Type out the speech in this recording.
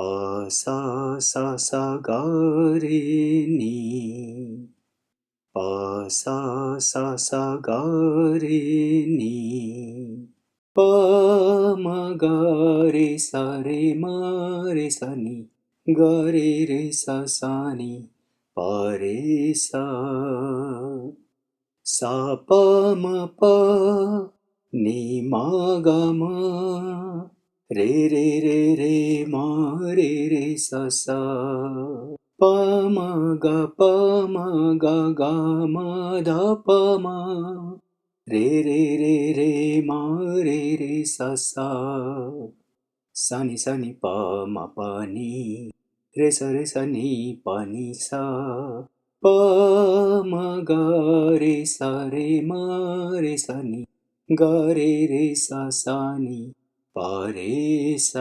पसा सा सा गरे नि पसा सा सा गरे नि प म गरे स रे म रे स नि गरे रे स सा नि परे सा सा प म प नि म ग म रे रे रे रे मा रे रे स सा प म ग प म ग ग म ध प म रे रे रे रे मा रे रे स सा सानी सानी प म प नि रे स रे स नि प नि सा प म ग रे स रे म रे स नि ग रे रे स सा नि Parisa.